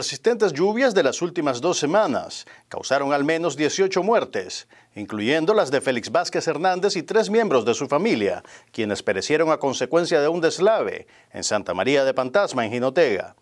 persistentes lluvias de las últimas dos semanas causaron al menos 18 muertes, incluyendo las de Félix Vázquez Hernández y tres miembros de su familia, quienes perecieron a consecuencia de un deslave en Santa María de Pantasma, en Jinotega.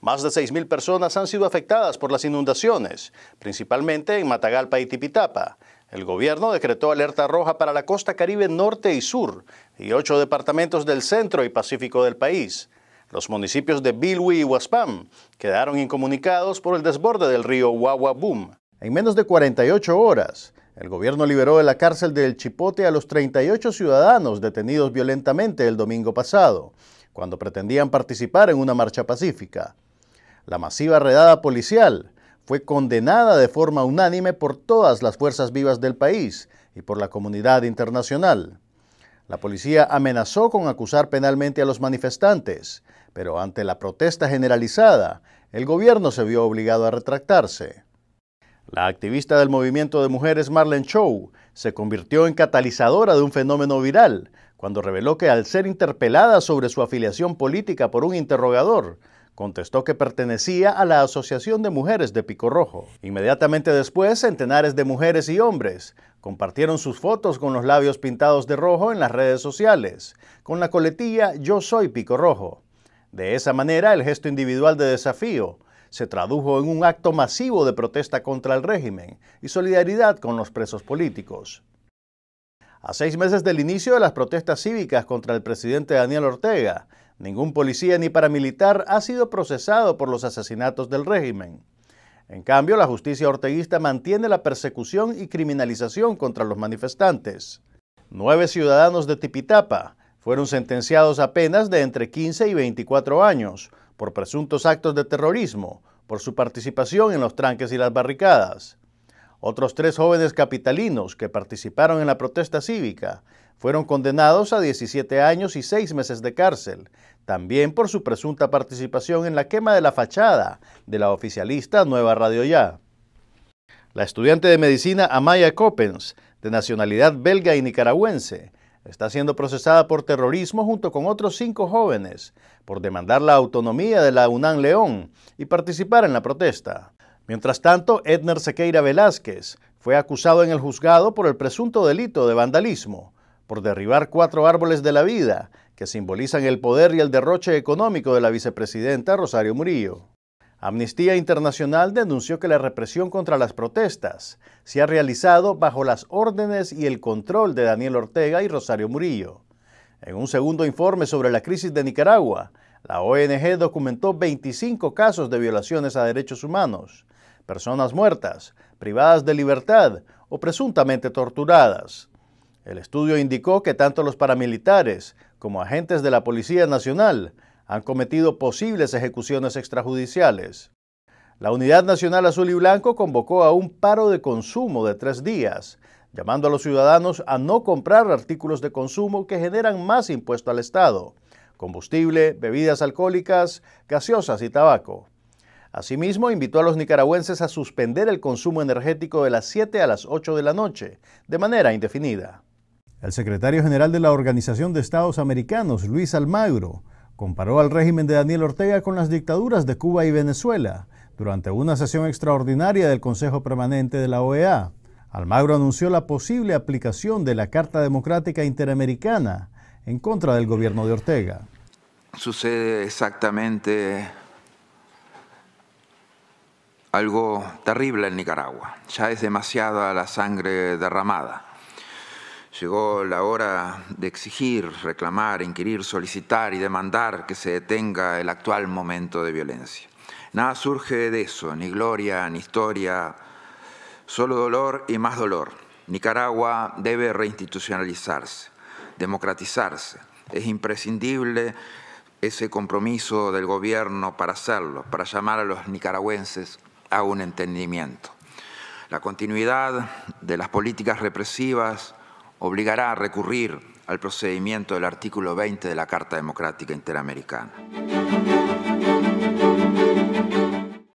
Más de 6.000 personas han sido afectadas por las inundaciones, principalmente en Matagalpa y Tipitapa. El gobierno decretó alerta roja para la costa caribe norte y sur y ocho departamentos del centro y pacífico del país. Los municipios de Bilwi y Huaspam quedaron incomunicados por el desborde del río Huahuabum. En menos de 48 horas, el gobierno liberó de la cárcel del Chipote a los 38 ciudadanos detenidos violentamente el domingo pasado, cuando pretendían participar en una marcha pacífica. La masiva redada policial fue condenada de forma unánime por todas las fuerzas vivas del país y por la comunidad internacional. La policía amenazó con acusar penalmente a los manifestantes, pero ante la protesta generalizada, el gobierno se vio obligado a retractarse. La activista del movimiento de mujeres Marlene Chow se convirtió en catalizadora de un fenómeno viral cuando reveló que al ser interpelada sobre su afiliación política por un interrogador, contestó que pertenecía a la Asociación de Mujeres de Pico Rojo. Inmediatamente después, centenares de mujeres y hombres Compartieron sus fotos con los labios pintados de rojo en las redes sociales, con la coletilla Yo soy Pico Rojo. De esa manera, el gesto individual de desafío se tradujo en un acto masivo de protesta contra el régimen y solidaridad con los presos políticos. A seis meses del inicio de las protestas cívicas contra el presidente Daniel Ortega, ningún policía ni paramilitar ha sido procesado por los asesinatos del régimen. En cambio, la justicia orteguista mantiene la persecución y criminalización contra los manifestantes. Nueve ciudadanos de Tipitapa fueron sentenciados a penas de entre 15 y 24 años por presuntos actos de terrorismo, por su participación en los tranques y las barricadas. Otros tres jóvenes capitalinos que participaron en la protesta cívica fueron condenados a 17 años y seis meses de cárcel, también por su presunta participación en la quema de la fachada de la oficialista Nueva Radio Ya. La estudiante de medicina Amaya Coppens, de nacionalidad belga y nicaragüense, está siendo procesada por terrorismo junto con otros cinco jóvenes por demandar la autonomía de la UNAM León y participar en la protesta. Mientras tanto, Edner Sequeira Velázquez fue acusado en el juzgado por el presunto delito de vandalismo, por derribar cuatro árboles de la vida que simbolizan el poder y el derroche económico de la vicepresidenta Rosario Murillo. Amnistía Internacional denunció que la represión contra las protestas se ha realizado bajo las órdenes y el control de Daniel Ortega y Rosario Murillo. En un segundo informe sobre la crisis de Nicaragua, la ONG documentó 25 casos de violaciones a derechos humanos, personas muertas, privadas de libertad o presuntamente torturadas. El estudio indicó que tanto los paramilitares como agentes de la Policía Nacional, han cometido posibles ejecuciones extrajudiciales. La Unidad Nacional Azul y Blanco convocó a un paro de consumo de tres días, llamando a los ciudadanos a no comprar artículos de consumo que generan más impuesto al Estado, combustible, bebidas alcohólicas, gaseosas y tabaco. Asimismo, invitó a los nicaragüenses a suspender el consumo energético de las 7 a las 8 de la noche, de manera indefinida. El secretario general de la Organización de Estados Americanos, Luis Almagro, comparó al régimen de Daniel Ortega con las dictaduras de Cuba y Venezuela durante una sesión extraordinaria del Consejo Permanente de la OEA. Almagro anunció la posible aplicación de la Carta Democrática Interamericana en contra del gobierno de Ortega. Sucede exactamente algo terrible en Nicaragua. Ya es demasiada la sangre derramada. Llegó la hora de exigir, reclamar, inquirir, solicitar y demandar que se detenga el actual momento de violencia. Nada surge de eso, ni gloria, ni historia, solo dolor y más dolor. Nicaragua debe reinstitucionalizarse, democratizarse. Es imprescindible ese compromiso del gobierno para hacerlo, para llamar a los nicaragüenses a un entendimiento. La continuidad de las políticas represivas obligará a recurrir al procedimiento del artículo 20 de la Carta Democrática Interamericana.